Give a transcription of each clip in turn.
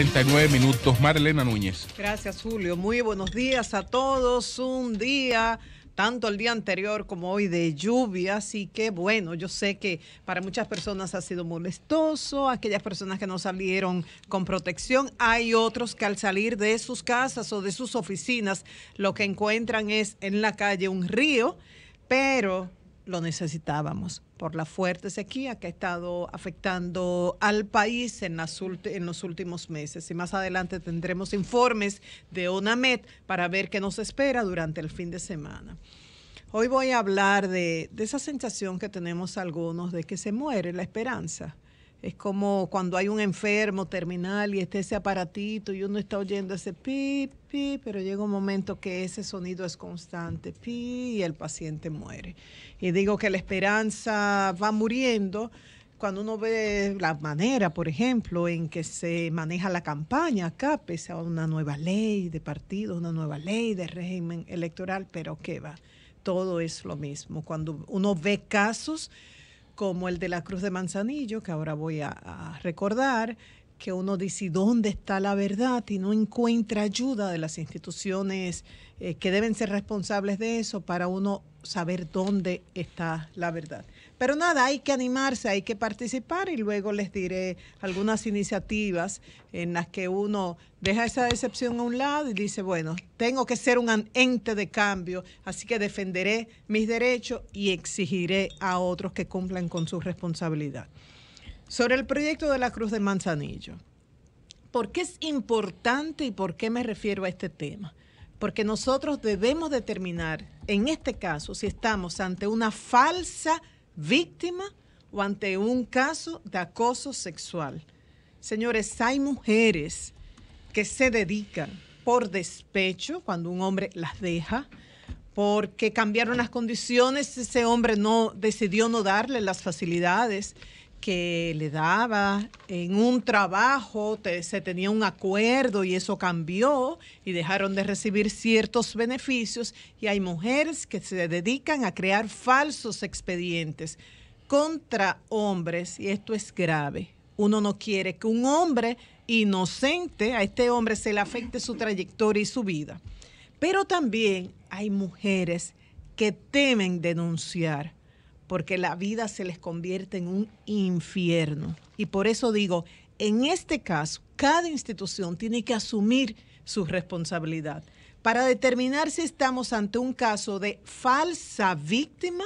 39 minutos, Marlena Núñez. Gracias, Julio. Muy buenos días a todos. Un día, tanto el día anterior como hoy, de lluvia. Así que, bueno, yo sé que para muchas personas ha sido molestoso. Aquellas personas que no salieron con protección. Hay otros que al salir de sus casas o de sus oficinas, lo que encuentran es en la calle un río. Pero lo necesitábamos por la fuerte sequía que ha estado afectando al país en, en, los últimos meses. Y más adelante tendremos informes de ONAMED para ver qué nos espera durante el fin de semana. Hoy voy a hablar de esa sensación que tenemos algunos de que se muere la esperanza es como cuando hay un enfermo terminal y está ese aparatito y uno está oyendo ese pi, pi, pero llega un momento que ese sonido es constante, pi, y el paciente muere. Y digo que la esperanza va muriendo cuando uno ve la manera, por ejemplo, en que se maneja la campaña acá, pese a una nueva ley de partidos, una nueva ley de régimen electoral, pero que va, todo es lo mismo. Cuando uno ve casos como el de la Cruz de Manzanillo, que ahora voy a, recordar, que uno dice dónde está la verdad y no encuentra ayuda de las instituciones eh, que deben ser responsables de eso para uno saber dónde está la verdad. Pero nada, hay que animarse, hay que participar y luego les diré algunas iniciativas en las que uno deja esa decepción a un lado y dice, bueno, tengo que ser un ente de cambio, así que defenderé mis derechos y exigiré a otros que cumplan con su responsabilidad. Sobre el proyecto de la Cruz de Manzanillo, ¿por qué es importante y por qué me refiero a este tema? porque nosotros debemos determinar, en este caso, si estamos ante una falsa víctima o ante un caso de acoso sexual. Señores, hay mujeres que se dedican por despecho cuando un hombre las deja, porque cambiaron las condiciones, ese hombre no decidió no darle las facilidades que le daba en un trabajo, se tenía un acuerdo y eso cambió y dejaron de recibir ciertos beneficios y hay mujeres que se dedican a crear falsos expedientes contra hombres y esto es grave. Uno no quiere que un hombre inocente, a este hombre se le afecte su trayectoria y su vida. Pero también hay mujeres que temen denunciar porque la vida se les convierte en un infierno. Y por eso digo, en este caso, cada institución tiene que asumir su responsabilidad para determinar si estamos ante un caso de falsa víctima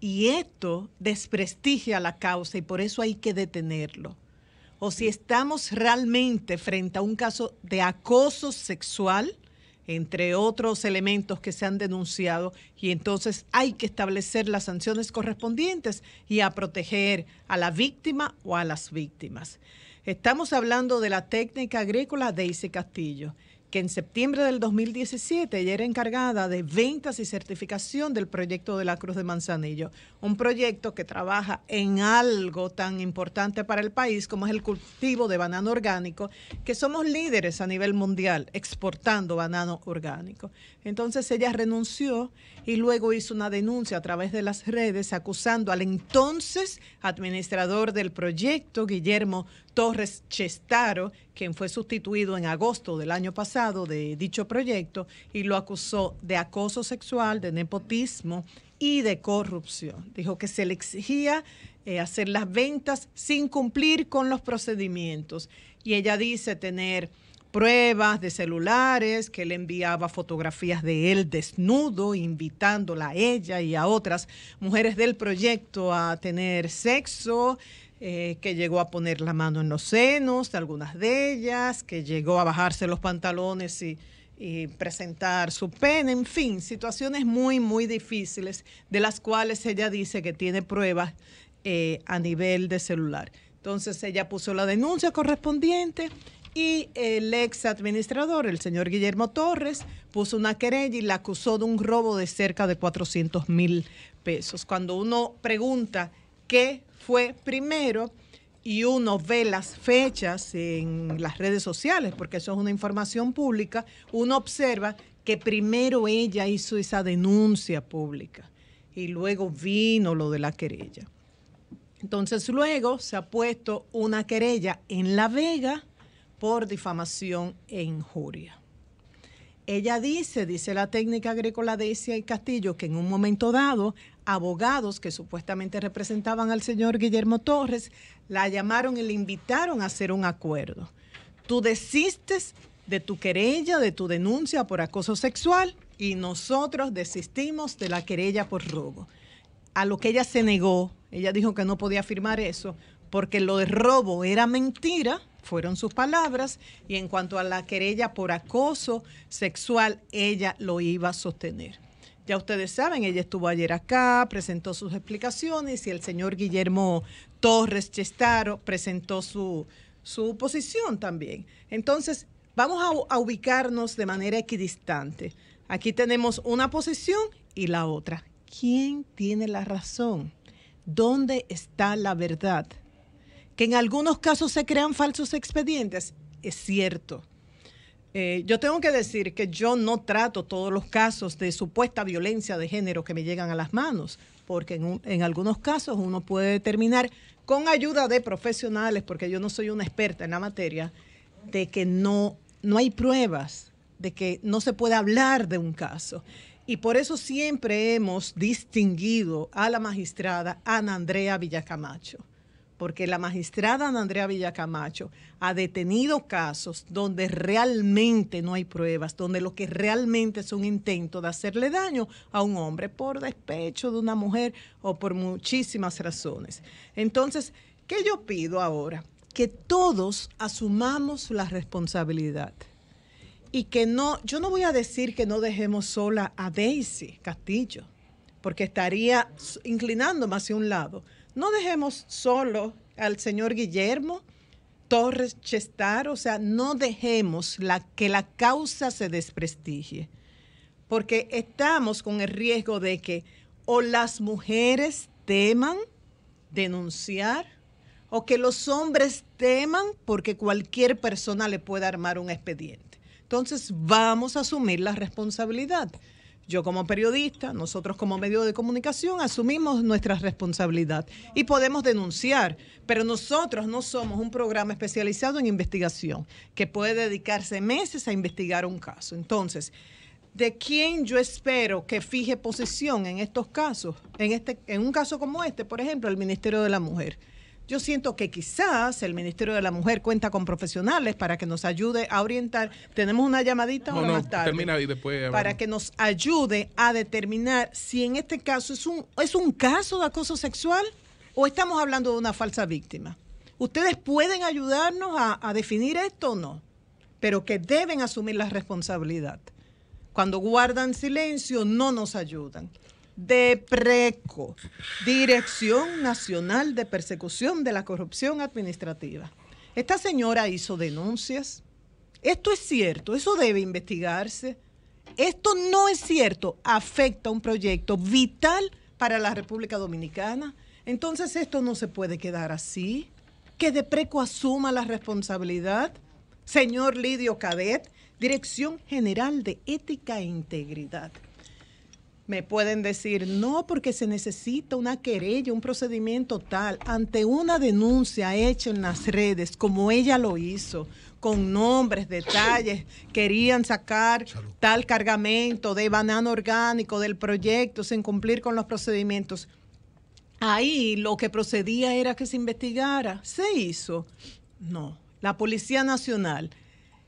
y esto desprestigia la causa y por eso hay que detenerlo. O si estamos realmente frente a un caso de acoso sexual entre otros elementos que se han denunciado, y entonces hay que establecer las sanciones correspondientes y a proteger a la víctima o a las víctimas. Estamos hablando de la técnica agrícola de Daisy Castillo que en septiembre del 2017 ella era encargada de ventas y certificación del proyecto de la Cruz de Manzanillo, un proyecto que trabaja en algo tan importante para el país como es el cultivo de banano orgánico, que somos líderes a nivel mundial exportando banano orgánico. Entonces ella renunció y luego hizo una denuncia a través de las redes acusando al entonces administrador del proyecto, Guillermo Torres Chestaro, quien fue sustituido en agosto del año pasado de dicho proyecto y lo acusó de acoso sexual, de nepotismo y de corrupción. Dijo que se le exigía eh, hacer las ventas sin cumplir con los procedimientos. Y ella dice tener pruebas de celulares, que le enviaba fotografías de él desnudo, invitándola a ella y a otras mujeres del proyecto a tener sexo, eh, que llegó a poner la mano en los senos de algunas de ellas, que llegó a bajarse los pantalones y, presentar su pene, en fin, situaciones muy, muy difíciles de las cuales ella dice que tiene pruebas eh, a nivel de celular. Entonces ella puso la denuncia correspondiente y el ex administrador, el señor Guillermo Torres, puso una querella y la acusó de un robo de cerca de 400 mil pesos. Cuando uno pregunta que fue primero y uno ve las fechas en las redes sociales, porque eso es una información pública, uno observa que primero ella hizo esa denuncia pública y luego vino lo de la querella. Entonces luego se ha puesto una querella en La Vega por difamación e injuria. Ella dice, dice la técnica agrícola de Isia y Castillo, que en un momento dado, abogados que supuestamente representaban al señor Guillermo Torres, la llamaron y le invitaron a hacer un acuerdo. Tú desistes de tu querella, de tu denuncia por acoso sexual y nosotros desistimos de la querella por robo. A lo que ella se negó, ella dijo que no podía firmar eso porque lo de robo era mentira fueron sus palabras y en cuanto a la querella por acoso sexual, ella lo iba a sostener. Ya ustedes saben, ella estuvo ayer acá, presentó sus explicaciones y el señor Guillermo Torres Chestaro presentó su, su posición también. Entonces, vamos a, a ubicarnos de manera equidistante. Aquí tenemos una posición y la otra. ¿Quién tiene la razón? ¿Dónde está la verdad? que en algunos casos se crean falsos expedientes, es cierto. Eh, yo tengo que decir que yo no trato todos los casos de supuesta violencia de género que me llegan a las manos, porque en, algunos casos uno puede determinar con ayuda de profesionales, porque yo no soy una experta en la materia, de que no, no hay pruebas, de que no se puede hablar de un caso. Y por eso siempre hemos distinguido a la magistrada Ana Andrea Villacamacho porque la magistrada Andrea Villacamacho ha detenido casos donde realmente no hay pruebas, donde lo que realmente es un intento de hacerle daño a un hombre por despecho de una mujer o por muchísimas razones. Entonces, ¿qué yo pido ahora? Que todos asumamos la responsabilidad y que no, yo no voy a decir que no dejemos sola a Daisy Castillo, porque estaría inclinándome hacia un lado no dejemos solo al señor Guillermo Torres Chestar, o sea, no dejemos la, que la causa se desprestigie, porque estamos con el riesgo de que o las mujeres teman denunciar o que los hombres teman porque cualquier persona le pueda armar un expediente. Entonces, vamos a asumir la responsabilidad. Yo como periodista, nosotros como medio de comunicación asumimos nuestra responsabilidad y podemos denunciar, pero nosotros no somos un programa especializado en investigación que puede dedicarse meses a investigar un caso. Entonces, de quién yo espero que fije posición en estos casos, en este en un caso como este, por ejemplo, el Ministerio de la Mujer. Yo siento que quizás el Ministerio de la Mujer cuenta con profesionales para que nos ayude a orientar. Tenemos una llamadita no, no, más Para que nos ayude a determinar si en este caso es un, es un caso de acoso sexual o estamos hablando de una falsa víctima. Ustedes pueden ayudarnos a, a definir esto o no, pero que deben asumir la responsabilidad. Cuando guardan silencio, no nos ayudan de PRECO, Dirección Nacional de Persecución de la Corrupción Administrativa. Esta señora hizo denuncias. Esto es cierto, eso debe investigarse. Esto no es cierto, afecta a un proyecto vital para la República Dominicana. Entonces esto no se puede quedar así. Que de preco asuma la responsabilidad. Señor Lidio Cadet, Dirección General de Ética e Integridad me pueden decir, no, porque se necesita una querella, un procedimiento tal, ante una denuncia hecha en las redes, como ella lo hizo, con nombres, detalles, querían sacar tal cargamento de banano orgánico del proyecto sin cumplir con los procedimientos. Ahí lo que procedía era que se investigara. ¿Se hizo? No. La Policía Nacional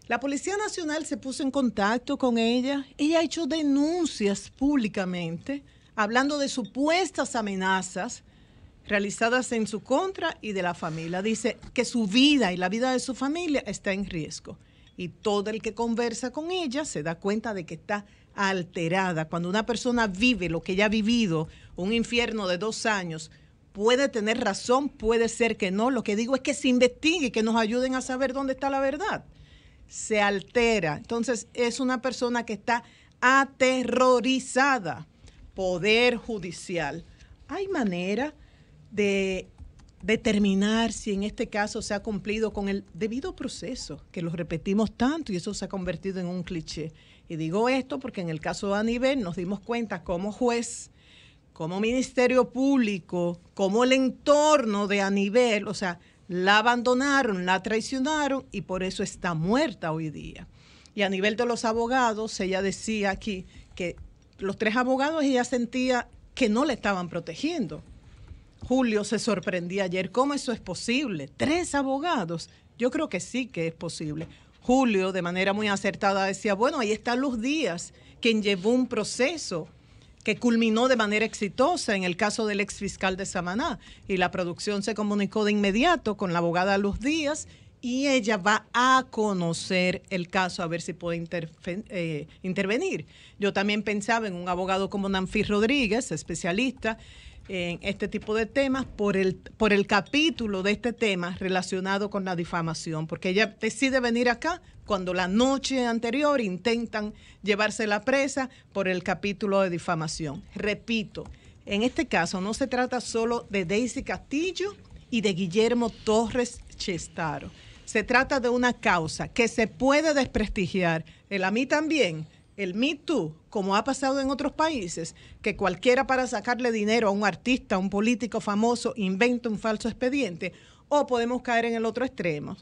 la Policía Nacional se puso en contacto con ella. Ella ha hecho denuncias públicamente hablando de supuestas amenazas realizadas en su contra y de la familia. Dice que su vida y la vida de su familia está en riesgo. Y todo el que conversa con ella se da cuenta de que está alterada. Cuando una persona vive lo que ya ha vivido, un infierno de dos años, puede tener razón, puede ser que no. Lo que digo es que se investigue, y que nos ayuden a saber dónde está la verdad se altera. Entonces es una persona que está aterrorizada. Poder judicial. ¿Hay manera de determinar si en este caso se ha cumplido con el debido proceso, que lo repetimos tanto y eso se ha convertido en un cliché? Y digo esto porque en el caso de Aníbal nos dimos cuenta como juez, como Ministerio Público, como el entorno de Aníbal, o sea, la abandonaron, la traicionaron y por eso está muerta hoy día. Y a nivel de los abogados, ella decía aquí que los tres abogados ella sentía que no le estaban protegiendo. Julio se sorprendía ayer, ¿cómo eso es posible? Tres abogados. Yo creo que sí que es posible. Julio, de manera muy acertada, decía, bueno, ahí están los días, quien llevó un proceso que culminó de manera exitosa en el caso del ex fiscal de Samaná. Y la producción se comunicó de inmediato con la abogada Luz Díaz y ella va a conocer el caso a ver si puede eh, intervenir. Yo también pensaba en un abogado como Nanfi Rodríguez, especialista en este tipo de temas, por el, por el capítulo de este tema relacionado con la difamación, porque ella decide venir acá cuando la noche anterior intentan llevarse la presa por el capítulo de difamación. Repito, en este caso no se trata solo de Daisy Castillo y de Guillermo Torres Chestaro. Se trata de una causa que se puede desprestigiar. El a mí también, el Me Too, como ha pasado en otros países, que cualquiera para sacarle dinero a un artista, a un político famoso, inventa un falso expediente, o podemos caer en el otro extremo,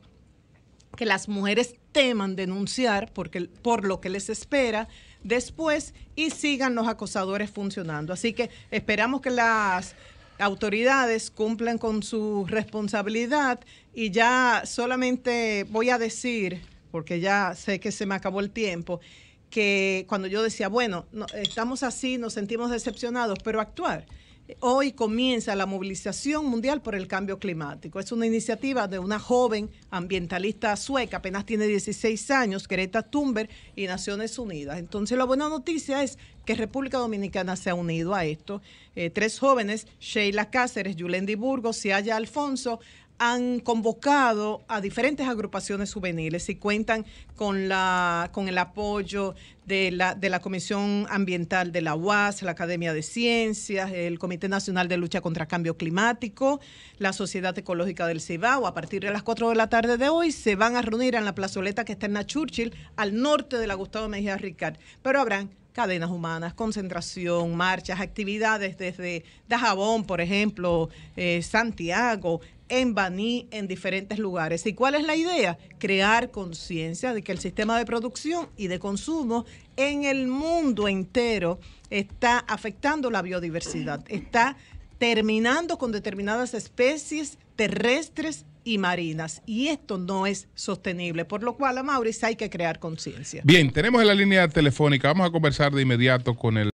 que las mujeres teman denunciar porque, por lo que les espera después y sigan los acosadores funcionando. Así que esperamos que las autoridades cumplan con su responsabilidad y ya solamente voy a decir, porque ya sé que se me acabó el tiempo, que cuando yo decía, bueno, no, estamos así, nos sentimos decepcionados, pero actuar. Hoy comienza la movilización mundial por el cambio climático. Es una iniciativa de una joven ambientalista sueca, apenas tiene 16 años, Greta Thunberg y Naciones Unidas. Entonces, la buena noticia es que República Dominicana se ha unido a esto. Eh, tres jóvenes, Sheila Cáceres, Yulendi Burgos, Ciaya Alfonso, han convocado a diferentes agrupaciones juveniles y cuentan con, la, con el apoyo de la, de la Comisión Ambiental de la UAS, la Academia de Ciencias, el Comité Nacional de Lucha contra el Cambio Climático, la Sociedad Ecológica del Cibao. A partir de las 4 de la tarde de hoy se van a reunir en la plazoleta que está en la Churchill, al norte de la Gustavo Mejía Ricard. Pero habrán cadenas humanas, concentración, marchas, actividades desde Dajabón, por ejemplo, eh, Santiago, en Baní, en diferentes lugares. ¿Y cuál es la idea? Crear conciencia de que el sistema de producción y de consumo en el mundo entero está afectando la biodiversidad, está terminando con determinadas especies terrestres y marinas. Y esto no es sostenible, por lo cual a Maurice hay que crear conciencia. Bien, tenemos en la línea telefónica, vamos a conversar de inmediato con el...